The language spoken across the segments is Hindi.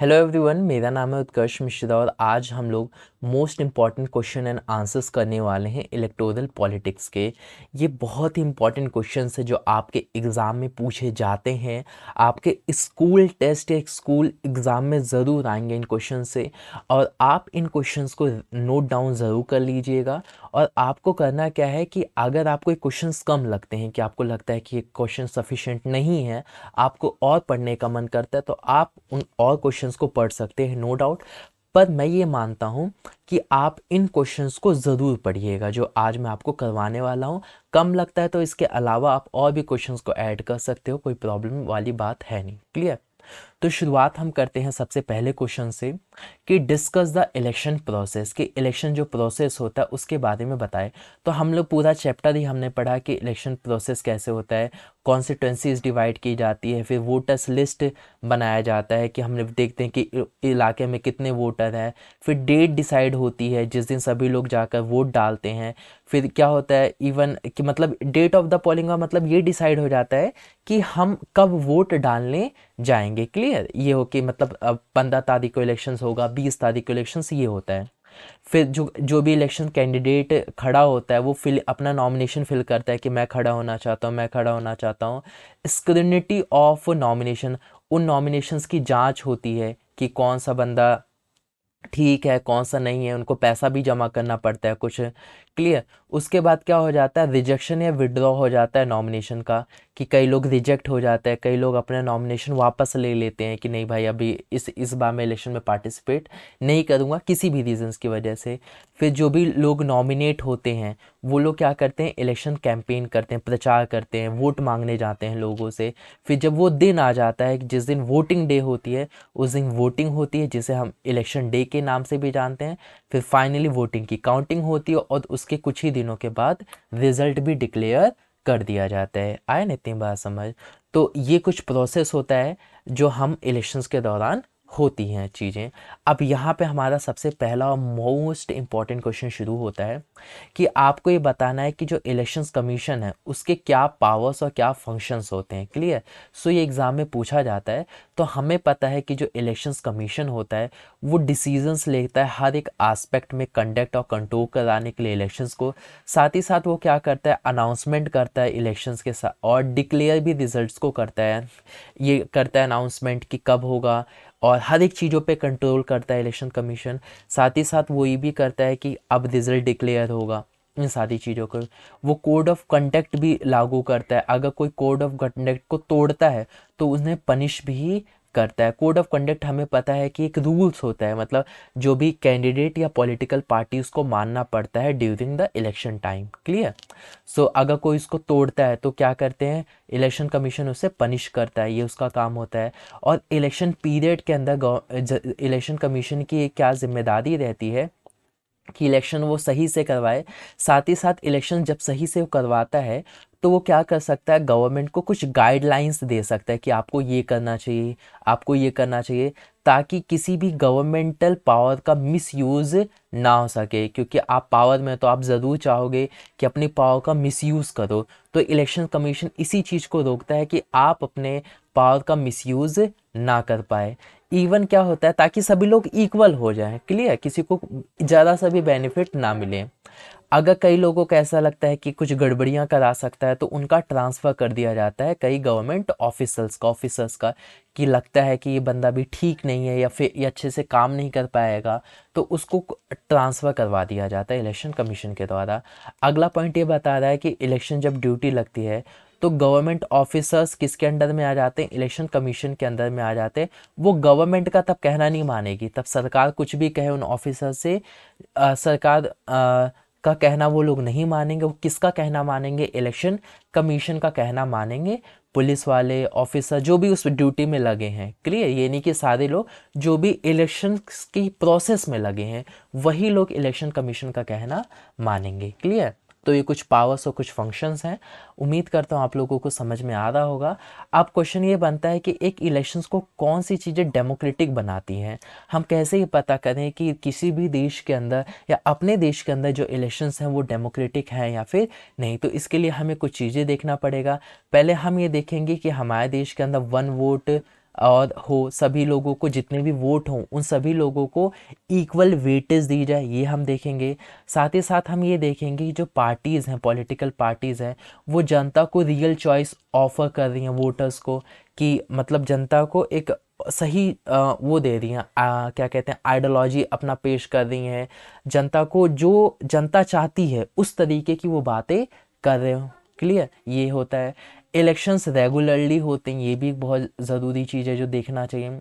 हेलो एवरीवन मेरा नाम है उत्कर्ष मिश्रा और आज हम लोग most important question and answers करने वाले हैं इलेक्टोरल पॉलिटिक्स के ये बहुत ही इंपॉर्टेंट क्वेश्चन है जो आपके एग्ज़ाम में पूछे जाते हैं आपके स्कूल टेस्ट या स्कूल एग्ज़ाम में ज़रूर आएंगे इन क्वेश्चन से और आप इन क्वेश्चन को नोट डाउन ज़रूर कर लीजिएगा और आपको करना क्या है कि अगर आपको ये क्वेश्चन कम लगते हैं कि आपको लगता है कि ये क्वेश्चन सफिशेंट नहीं है आपको और पढ़ने का मन करता है तो आप उन और क्वेश्चन को पढ़ सकते हैं नो डाउट पर मैं ये मानता हूँ कि आप इन क्वेश्चंस को ज़रूर पढ़िएगा जो आज मैं आपको करवाने वाला हूँ कम लगता है तो इसके अलावा आप और भी क्वेश्चंस को ऐड कर सकते हो कोई प्रॉब्लम वाली बात है नहीं क्लियर तो शुरुआत हम करते हैं सबसे पहले क्वेश्चन से कि डिस्कस द इलेक्शन प्रोसेस कि इलेक्शन जो प्रोसेस होता है उसके बारे में बताएं तो हम लोग पूरा चैप्टर ही हमने पढ़ा कि इलेक्शन प्रोसेस कैसे होता है कॉन्स्टिट्यूंसीज डिवाइड की जाती है फिर वोटर्स लिस्ट बनाया जाता है कि लोग देखते हैं कि इलाके में कितने वोटर हैं फिर डेट डिसाइड होती है जिस दिन सभी लोग जाकर वोट डालते हैं फिर क्या होता है इवन कि मतलब डेट ऑफ द पोलिंग का मतलब ये डिसाइड हो जाता है कि हम कब वोट डालने जाएंगे क्लियर है ये हो कि मतलब पंद्रह तारीख को इलेक्शंस होगा बीस तारीख को इलेक्शंस ये होता है फिर जो जो भी इलेक्शन कैंडिडेट खड़ा होता है वो फिल अपना नॉमिनेशन फिल करता है कि मैं खड़ा होना चाहता हूँ मैं खड़ा होना चाहता हूँ स्क्रिनिटी ऑफ नॉमिनेशन उन नॉमिनेशंस की जांच होती है कि कौन सा बंदा ठीक है कौन सा नहीं है उनको पैसा भी जमा करना पड़ता है कुछ क्लियर उसके बाद क्या हो जाता है रिजेक्शन या विड्रॉ हो जाता है नॉमिनेशन का कि कई लोग रिजेक्ट हो जाते हैं कई लोग अपना नॉमिनेशन वापस ले लेते हैं कि नहीं भाई अभी इस इस बार मैं इलेक्शन में पार्टिसिपेट नहीं करूँगा किसी भी रीजंस की वजह से फिर जो भी लोग नॉमिनेट होते हैं वो लोग क्या करते हैं इलेक्शन कैंपेन करते हैं प्रचार करते हैं वोट मांगने जाते हैं लोगों से फिर जब वो दिन आ जाता है जिस दिन वोटिंग डे होती है उस दिन वोटिंग होती है जिसे हम इलेक्शन डे के नाम से भी जानते हैं फिर फाइनली वोटिंग की काउंटिंग होती है और उसके कुछ ही दिनों के बाद रिजल्ट भी डिक्लेयर कर दिया जाता है आए ना इतनी बात समझ तो ये कुछ प्रोसेस होता है जो हम इलेक्शंस के दौरान होती हैं चीज़ें अब यहाँ पे हमारा सबसे पहला और मोस्ट इम्पॉर्टेंट क्वेश्चन शुरू होता है कि आपको ये बताना है कि जो इलेक्शंस कमीशन है उसके क्या पावर्स और क्या फंक्शंस होते हैं क्लियर सो ये एग्ज़ाम में पूछा जाता है तो हमें पता है कि जो इलेक्शंस कमीशन होता है वो डिसीजंस लेता है हर एक आस्पेक्ट में कंडक्ट और कंट्रोल कराने के लिए इलेक्शंस को साथ ही साथ वो क्या करता है अनाउंसमेंट करता है इलेक्शंस के साथ और डिक्लेयर भी रिजल्ट्स को करता है ये करता है अनाउंसमेंट कि कब होगा और हर एक चीज़ों पे कंट्रोल करता है इलेक्शन कमीशन साथ ही साथ वो ये भी करता है कि अब रिज़ल्ट डिक्लेयर होगा इन सारी चीज़ों को वो कोड ऑफ कंडक्ट भी लागू करता है अगर कोई कोड ऑफ कंडक्ट को तोड़ता है तो उन्हें पनिश भी करता है कोड ऑफ कंडक्ट हमें पता है कि एक रूल्स होता है मतलब जो भी कैंडिडेट या पॉलिटिकल पार्टी उसको मानना पड़ता है during the election time clear so अगर कोई इसको तोड़ता है तो क्या करते हैं इलेक्शन कमीशन उसे पनिश करता है ये उसका काम होता है और इलेक्शन पीरियड के अंदर इलेक्शन कमीशन की क्या जिम्मेदारी रहती है कि इलेक्शन वो सही से करवाए साथ ही साथ इलेक्शन जब सही से वो करवाता है तो वो क्या कर सकता है गवर्नमेंट को कुछ गाइडलाइंस दे सकता है कि आपको ये करना चाहिए आपको ये करना चाहिए ताकि किसी भी गवर्नमेंटल पावर का मिसयूज़ ना हो सके क्योंकि आप पावर में तो आप ज़रूर चाहोगे कि अपनी पावर का मिसयूज़ करो तो इलेक्शन कमीशन इसी चीज़ को रोकता है कि आप अपने पावर का मिसयूज़ ना कर पाए इवन क्या होता है ताकि सभी लोग इक्वल हो जाए क्लियर किसी को ज़्यादा भी बेनिफिट ना मिले अगर कई लोगों को ऐसा लगता है कि कुछ गड़बड़ियाँ करा सकता है तो उनका ट्रांसफ़र कर दिया जाता है कई गवर्नमेंट ऑफिसर्स का ऑफिसर्स का कि लगता है कि ये बंदा भी ठीक नहीं है या फिर ये अच्छे से काम नहीं कर पाएगा तो उसको ट्रांसफ़र करवा दिया जाता है इलेक्शन कमीशन के द्वारा अगला पॉइंट ये बता रहा है कि इलेक्शन जब ड्यूटी लगती है तो गवर्नमेंट ऑफिसर्स किसके अंडर में आ जाते हैं इलेक्शन कमीशन के अंदर में आ जाते हैं वो गवर्नमेंट का तब कहना नहीं मानेगी तब सरकार कुछ भी कहे उन ऑफिसर से आ, सरकार आ, का कहना वो लोग नहीं मानेंगे वो किसका कहना मानेंगे इलेक्शन कमीशन का कहना मानेंगे पुलिस वाले ऑफिसर जो भी उस ड्यूटी में लगे हैं क्लियर ये नहीं कि सारे लोग जो भी इलेक्शन की प्रोसेस में लगे हैं वही लोग इलेक्शन कमीशन का कहना मानेंगे क्लियर तो ये कुछ पावर्स और कुछ फंक्शंस हैं उम्मीद करता हूँ आप लोगों को समझ में आ रहा होगा अब क्वेश्चन ये बनता है कि एक इलेक्शंस को कौन सी चीज़ें डेमोक्रेटिक बनाती हैं हम कैसे ये पता करें कि किसी भी देश के अंदर या अपने देश के अंदर जो इलेक्शंस हैं वो डेमोक्रेटिक हैं या फिर नहीं तो इसके लिए हमें कुछ चीज़ें देखना पड़ेगा पहले हम ये देखेंगे कि हमारे देश के अंदर वन वोट और हो सभी लोगों को जितने भी वोट हों उन सभी लोगों को इक्वल वेटेज दी जाए ये हम देखेंगे साथ ही साथ हम ये देखेंगे जो पार्टीज़ हैं पॉलिटिकल पार्टीज़ हैं वो जनता को रियल चॉइस ऑफ़र कर रही हैं वोटर्स को कि मतलब जनता को एक सही वो दे रही हैं क्या कहते हैं आइडियोलॉजी अपना पेश कर रही हैं जनता को जो जनता चाहती है उस तरीके की वो बातें कर रहे हो क्लियर ये होता है इलेक्शंस रेगुलरली होते हैं ये भी एक बहुत ज़रूरी चीज़ है जो देखना चाहिए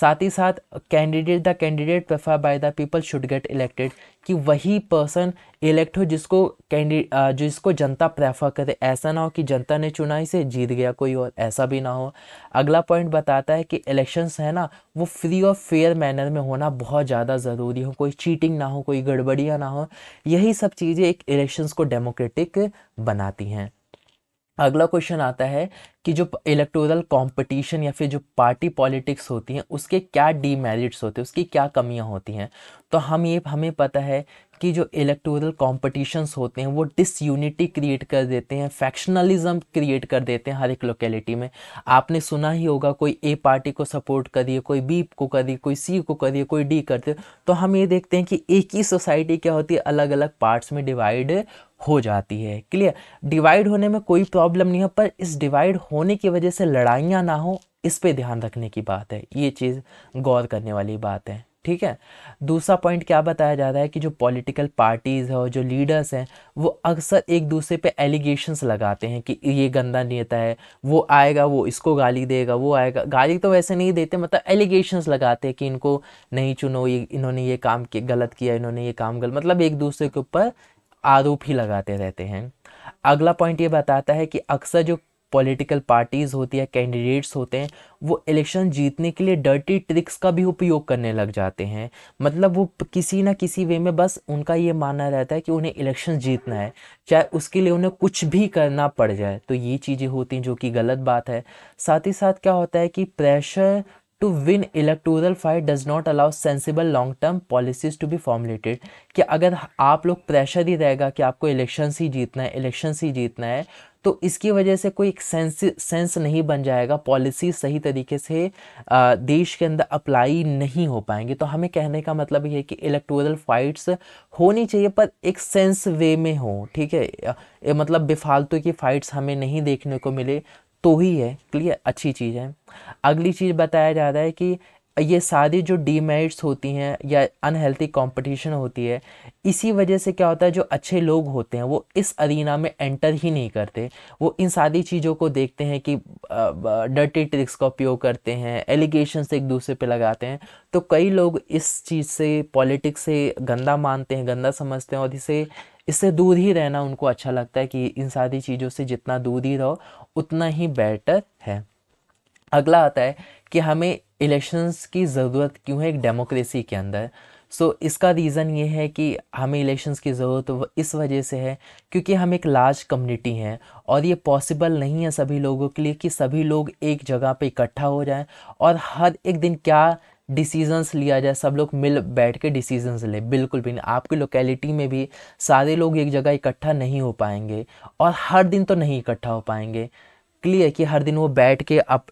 साथ ही साथ candidate the candidate prefer by the people should get elected कि वही पर्सन इलेक्ट हो जिसको कैंडि जिसको जनता प्रेफर करे ऐसा ना हो कि जनता ने चुना इसे जीत गया कोई और ऐसा भी ना हो अगला पॉइंट बताता है कि इलेक्शंस है ना वो फ्री और फेयर मैनर में होना बहुत ज़्यादा ज़रूरी हो कोई चीटिंग ना हो कोई गड़बड़ियाँ ना हो यही सब चीज़ें एक इलेक्शंस को डेमोक्रेटिक बनाती हैं अगला क्वेश्चन आता है कि जो इलेक्टोरल कंपटीशन या फिर जो पार्टी पॉलिटिक्स होती हैं उसके क्या डीमेरिट्स होते हैं उसकी क्या कमियां होती हैं तो हम ये हमें पता है कि जो इलेक्टोरल कॉम्पटिशन्स होते हैं वो डिसयूनिटी क्रिएट कर देते हैं फैक्शनलिज्म क्रिएट कर देते हैं हर एक लोकेलिटी में आपने सुना ही होगा कोई ए पार्टी को सपोर्ट करिए कोई बी को करिए कोई सी को करिए कोई डी करते तो हम ये देखते हैं कि एक ही सोसाइटी क्या होती है अलग अलग पार्ट्स में डिवाइड हो जाती है क्लियर डिवाइड होने में कोई प्रॉब्लम नहीं है पर इस डिवाइड होने की वजह से लड़ाइयाँ ना हो इस पे ध्यान रखने की बात है ये चीज़ गौर करने वाली बात है ठीक है दूसरा पॉइंट क्या बताया जा रहा है कि जो पॉलिटिकल पार्टीज़ है और जो लीडर्स हैं वो अक्सर एक दूसरे पे एलिगेशंस लगाते हैं कि ये गंदा नेता है वो आएगा वो इसको गाली देगा वो आएगा गाली तो वैसे नहीं देते मतलब एलिगेशंस लगाते हैं कि इनको नहीं चुनो ये इन्होंने ये काम के गलत किया इन्होंने ये काम गलत मतलब एक दूसरे के ऊपर आरोप ही लगाते रहते हैं अगला पॉइंट ये बताता है कि अक्सर जो पॉलिटिकल पार्टीज़ होती है कैंडिडेट्स होते हैं वो इलेक्शन जीतने के लिए डर्टी ट्रिक्स का भी उपयोग करने लग जाते हैं मतलब वो किसी ना किसी वे में बस उनका ये मानना रहता है कि उन्हें इलेक्शन जीतना है चाहे उसके लिए उन्हें कुछ भी करना पड़ जाए तो ये चीज़ें होती हैं जो कि गलत बात है साथ ही साथ क्या होता है कि pressure to win electoral fight does not allow sensible long term policies to be formulated कि अगर आप लोग प्रेशर ही रहेगा कि आपको इलेक्शन ही जीतना है इलेक्शन ही जीतना है तो इसकी वजह से कोई सेंस सेंस नहीं बन जाएगा पॉलिसी सही तरीके से आ, देश के अंदर अप्लाई नहीं हो पाएंगे तो हमें कहने का मतलब ये है कि इलेक्टोरल फाइट्स होनी चाहिए पर एक सेंस वे में हो ठीक है मतलब बेफालतू की फ़ाइट्स हमें नहीं देखने को मिले तो ही है क्लियर अच्छी चीज़ है अगली चीज़ बताया जा रहा है कि ये सारी जो डीमेरिट्स होती हैं या अनहेल्थी कंपटीशन होती है इसी वजह से क्या होता है जो अच्छे लोग होते हैं वो इस अरीना में एंटर ही नहीं करते वो इन सारी चीज़ों को देखते हैं कि डर्टी ट्रिक्स का उपयोग करते हैं से एक दूसरे पे लगाते हैं तो कई लोग इस चीज़ से पॉलिटिक्स से गंदा मानते हैं गंदा समझते हैं और इसे इससे दूर ही रहना उनको अच्छा लगता है कि इन सारी चीज़ों से जितना दूर ही रहो उतना ही बेटर है अगला आता है कि हमें इलेक्शंस की ज़रूरत क्यों है एक डेमोक्रेसी के अंदर सो so, इसका रीज़न ये है कि हमें इलेक्शंस की ज़रूरत इस वजह से है क्योंकि हम एक लार्ज कम्युनिटी हैं और ये पॉसिबल नहीं है सभी लोगों के लिए कि सभी लोग एक जगह पे इकट्ठा हो जाएं और हर एक दिन क्या डिसीजंस लिया जाए सब लोग मिल बैठ के डिसीजंस ले बिल्कुल भी नहीं आपकी लोकेलिटी में भी सारे लोग एक जगह इकट्ठा नहीं हो पाएंगे और हर दिन तो नहीं इकट्ठा हो पाएंगे क्लियर कि हर दिन वो बैठ के अप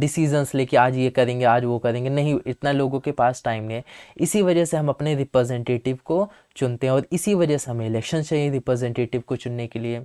डिसीजंस लेके आज ये करेंगे आज वो करेंगे नहीं इतना लोगों के पास टाइम नहीं है इसी वजह से हम अपने रिप्रेजेंटेटिव को चुनते हैं और इसी वजह से हमें इलेक्शन चाहिए रिप्रेजेंटेटिव को चुनने के लिए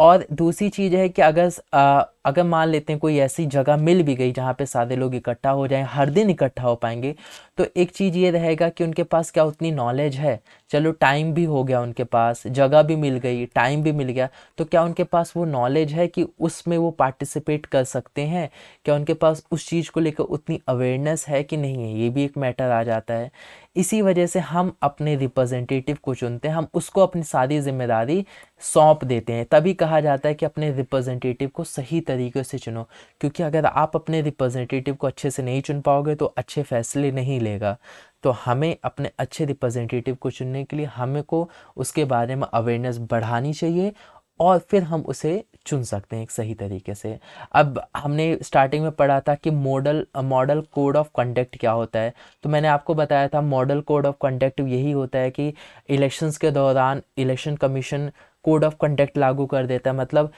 और दूसरी चीज़ है कि अगर आ, अगर मान लेते हैं कोई ऐसी जगह मिल भी गई जहाँ पे सारे लोग इकट्ठा हो जाएं हर दिन इकट्ठा हो पाएंगे तो एक चीज़ ये रहेगा कि उनके पास क्या उतनी नॉलेज है चलो टाइम भी हो गया उनके पास जगह भी मिल गई टाइम भी मिल गया तो क्या उनके पास वो नॉलेज है कि उसमें वो पार्टिसिपेट कर सकते हैं क्या उनके पास उस चीज़ को लेकर उतनी अवेयरनेस है कि नहीं है ये भी एक मैटर आ जाता है इसी वजह से हम अपने रिप्रेजेंटेटिव को चुनते हैं हम उसको अपनी सारी जिम्मेदारी सौंप देते हैं तभी कहा जाता है कि अपने रिप्रेजेंटेटिव को सही तरीके से चुनो क्योंकि अगर आप अपने रिप्रेजेंटेटिव को अच्छे से नहीं चुन पाओगे तो अच्छे फैसले नहीं लेगा तो हमें अपने अच्छे रिप्रेजेंटेटिव को चुनने के लिए हमें को उसके बारे में अवेयरनेस बढ़ानी चाहिए और फिर हम उसे चुन सकते हैं एक सही तरीके से अब हमने स्टार्टिंग में पढ़ा था कि model model code of conduct क्या होता है तो मैंने आपको बताया था मॉडल कोड ऑफ कंडक्ट यही होता है कि इलेक्शंस के दौरान election commission code of conduct लागू कर देता है मतलब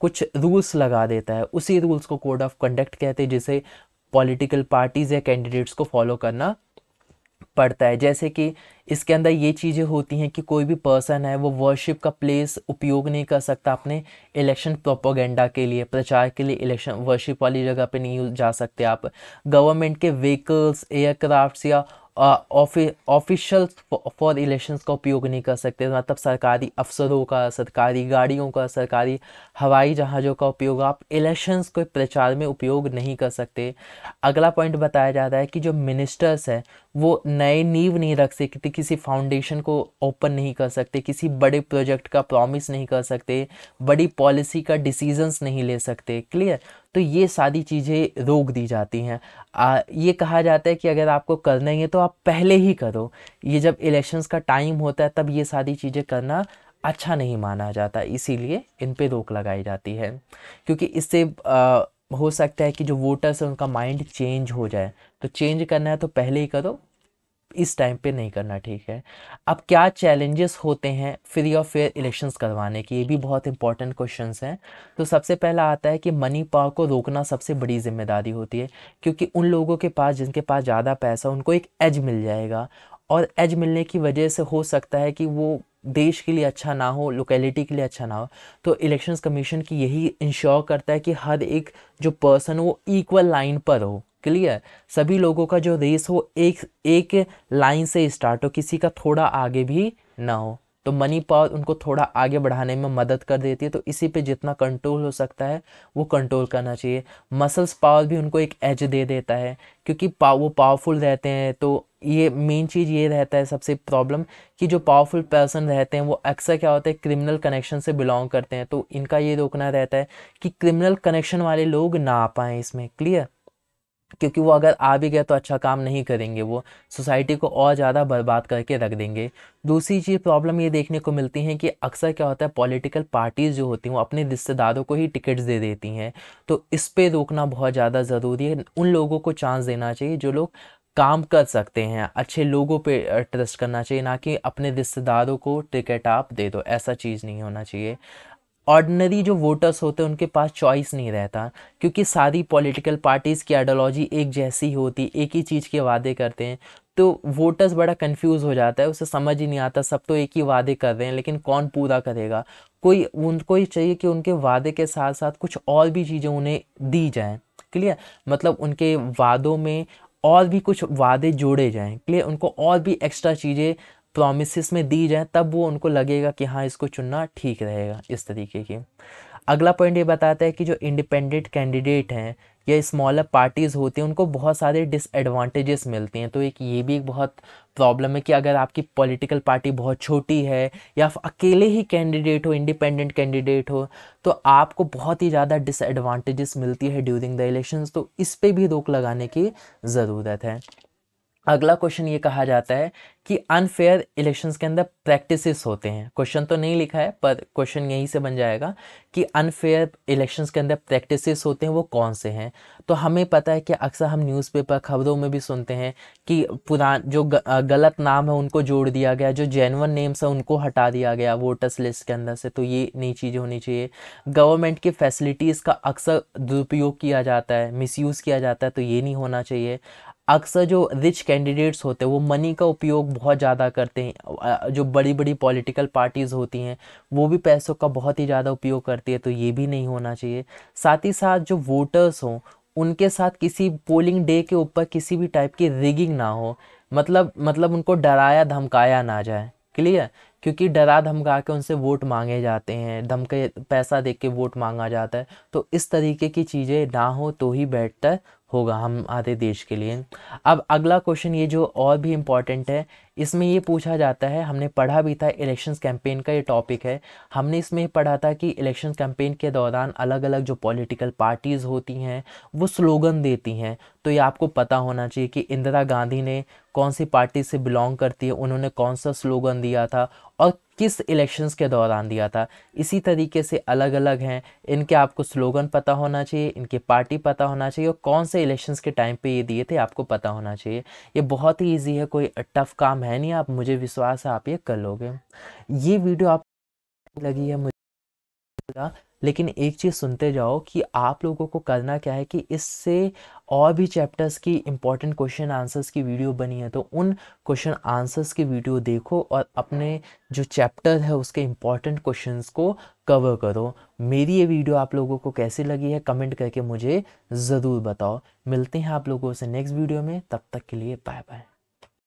कुछ रूल्स लगा देता है उसी रूल्स को कोड ऑफ कंडक्ट कहते हैं जिसे पॉलिटिकल पार्टीज़ या कैंडिडेट्स को फॉलो करना पड़ता है जैसे कि इसके अंदर ये चीज़ें होती हैं कि कोई भी पर्सन है वो वर्शिप का प्लेस उपयोग नहीं कर सकता अपने इलेक्शन प्रोपोगेंडा के लिए प्रचार के लिए इलेक्शन वर्शिप वाली जगह पे नहीं जा सकते आप गवर्नमेंट के व्हीकल्स एयरक्राफ्ट्स या ऑफिशियल फॉर इलेक्शंस का उपयोग नहीं कर सकते मतलब सरकारी अफसरों का सरकारी गाड़ियों का सरकारी हवाई जहाज़ों का उपयोग आप इलेक्शंस को प्रचार में उपयोग नहीं कर सकते अगला पॉइंट बताया जा रहा है कि जो मिनिस्टर्स हैं वो नए नींव नहीं रख सकते किसी फाउंडेशन को ओपन नहीं कर सकते किसी बड़े प्रोजेक्ट का प्रॉमिस नहीं कर सकते बड़ी पॉलिसी का डिसीजंस नहीं ले सकते क्लियर तो ये सारी चीज़ें रोक दी जाती हैं ये कहा जाता है कि अगर आपको करना ही है तो आप पहले ही करो ये जब इलेक्शंस का टाइम होता है तब ये सारी चीज़ें करना अच्छा नहीं माना जाता इसीलिए इन पर रोक लगाई जाती है क्योंकि इससे आ, हो सकता है कि जो वोटर्स हैं उनका माइंड चेंज हो जाए तो चेंज करना है तो पहले ही करो इस टाइम पे नहीं करना ठीक है अब क्या चैलेंजेस होते हैं फ्री और फेयर इलेक्शंस करवाने के ये भी बहुत इंपॉर्टेंट क्वेश्चन हैं तो सबसे पहला आता है कि मनी पावर को रोकना सबसे बड़ी जिम्मेदारी होती है क्योंकि उन लोगों के पास जिनके पास ज़्यादा पैसा उनको एक एज मिल जाएगा और एज मिलने की वजह से हो सकता है कि वो देश के लिए अच्छा ना हो लोकेलिटी के लिए अच्छा ना हो तो इलेक्शंस कमीशन की यही इंश्योर करता है कि हर एक जो पर्सन वो इक्वल लाइन पर हो क्लियर सभी लोगों का जो रेस हो एक एक लाइन से स्टार्ट हो किसी का थोड़ा आगे भी ना हो तो मनी पावर उनको थोड़ा आगे बढ़ाने में मदद कर देती है तो इसी पे जितना कंट्रोल हो सकता है वो कंट्रोल करना चाहिए मसल्स पावर भी उनको एक एज दे देता है क्योंकि पा, वो पावरफुल रहते हैं तो ये मेन चीज़ ये रहता है सबसे प्रॉब्लम कि जो पावरफुल पर्सन रहते हैं वो अक्सर क्या होता है क्रिमिनल कनेक्शन से बिलोंग करते हैं तो इनका ये रोकना रहता है कि क्रिमिनल कनेक्शन वाले लोग ना आ पाएँ इसमें क्लियर क्योंकि वो अगर आ भी गया तो अच्छा काम नहीं करेंगे वो सोसाइटी को और ज़्यादा बर्बाद करके रख देंगे दूसरी चीज़ प्रॉब्लम ये देखने को मिलती है कि अक्सर क्या होता है पॉलिटिकल पार्टीज़ जो होती हैं वो अपने रिश्तेदारों को ही टिकट्स दे देती हैं तो इस पर रोकना बहुत ज़्यादा ज़रूरी है उन लोगों को चांस देना चाहिए जो लोग काम कर सकते हैं अच्छे लोगों पे ट्रस्ट करना चाहिए ना कि अपने रिश्तेदारों को टिकट आप दे दो ऐसा चीज़ नहीं होना चाहिए ऑर्डनरी जो वोटर्स होते हैं उनके पास चॉइस नहीं रहता क्योंकि सारी पॉलिटिकल पार्टीज़ की आइडियोलॉजी एक जैसी होती एक ही चीज़ के वादे करते हैं तो वोटर्स बड़ा कंफ्यूज हो जाता है उसे समझ ही नहीं आता सब तो एक ही वादे कर रहे हैं लेकिन कौन पूरा करेगा कोई उनको ही चाहिए कि उनके वादे के साथ साथ कुछ और भी चीज़ें उन्हें दी जाएँ क्लियर मतलब उनके वादों में और भी कुछ वादे जोड़े जाएँ क्लियर उनको और भी एक्स्ट्रा चीज़ें प्रोमिस में दी जाए तब वो उनको लगेगा कि हाँ इसको चुनना ठीक रहेगा इस तरीके की अगला पॉइंट ये बताता है कि जो इंडिपेंडेंट कैंडिडेट हैं या स्मॉलर पार्टीज़ होती हैं उनको बहुत सारे डिसएडवांटेजेस मिलते हैं तो एक ये भी एक बहुत प्रॉब्लम है कि अगर आपकी पॉलिटिकल पार्टी बहुत छोटी है या आप अकेले ही कैंडिडेट हो इंडिपेंडेंट कैंडिडेट हो तो आपको बहुत ही ज़्यादा डिसएडवांटेजेस मिलती है ड्यूरिंग द इलेक्शंस तो इस पर भी रोक लगाने की ज़रूरत है अगला क्वेश्चन ये कहा जाता है कि अनफेयर इलेक्शंस के अंदर प्रैक्टिसेस होते हैं क्वेश्चन तो नहीं लिखा है पर क्वेश्चन यहीं से बन जाएगा कि अनफेयर इलेक्शंस के अंदर प्रैक्टिसेस होते हैं वो कौन से हैं तो हमें पता है कि अक्सर हम न्यूज़पेपर खबरों में भी सुनते हैं कि पुरान जो गलत नाम है उनको जोड़ दिया गया जो जेनवन नेम्स है उनको हटा दिया गया वोटर्स लिस्ट के अंदर से तो ये नई चीज़ होनी चाहिए गवर्नमेंट की फैसिलिटीज़ का अक्सर दुरुपयोग किया जाता है मिस किया जाता है तो ये नहीं होना चाहिए अक्सर जो रिच कैंडिडेट्स होते हैं वो मनी का उपयोग बहुत ज़्यादा करते हैं जो बड़ी बड़ी पॉलिटिकल पार्टीज़ होती हैं वो भी पैसों का बहुत ही ज़्यादा उपयोग करती है तो ये भी नहीं होना चाहिए साथ ही साथ जो वोटर्स हों उनके साथ किसी पोलिंग डे के ऊपर किसी भी टाइप की रिगिंग ना हो मतलब मतलब उनको डराया धमकाया ना जाए क्लियर क्योंकि डरा धमका के उनसे वोट मांगे जाते हैं धमके पैसा दे के वोट मांगा जाता है तो इस तरीके की चीज़ें ना हो तो ही बेटर होगा हम आते देश के लिए अब अगला क्वेश्चन ये जो और भी इम्पॉर्टेंट है इसमें ये पूछा जाता है हमने पढ़ा भी था इलेक्शन कैंपेन का ये टॉपिक है हमने इसमें पढ़ा था कि इलेक्शन कैंपेन के दौरान अलग अलग जो पॉलिटिकल पार्टीज़ होती हैं वो स्लोगन देती हैं तो ये आपको पता होना चाहिए कि इंदिरा गांधी ने कौन सी पार्टी से बिलोंग करती है उन्होंने कौन सा स्लोगन दिया था और किस इलेक्शंस के दौरान दिया था इसी तरीके से अलग अलग हैं इनके आपको स्लोगन पता होना चाहिए इनके पार्टी पता होना चाहिए और कौन से इलेक्शंस के टाइम पे ये दिए थे आपको पता होना चाहिए ये बहुत ही ईजी है कोई टफ काम है है नहीं आप मुझे विश्वास है आप ये कर लोगे ये वीडियो आप लगी है मुझे लेकिन एक चीज़ सुनते जाओ कि आप लोगों को करना क्या है कि इससे और भी चैप्टर्स की इंपॉर्टेंट क्वेश्चन आंसर्स की वीडियो बनी है तो उन क्वेश्चन आंसर्स की वीडियो देखो और अपने जो चैप्टर है उसके इंपॉर्टेंट क्वेश्चंस को कवर करो मेरी ये वीडियो आप लोगों को कैसी लगी है कमेंट करके मुझे ज़रूर बताओ मिलते हैं आप लोगों से नेक्स्ट वीडियो में तब तक के लिए बाय बाय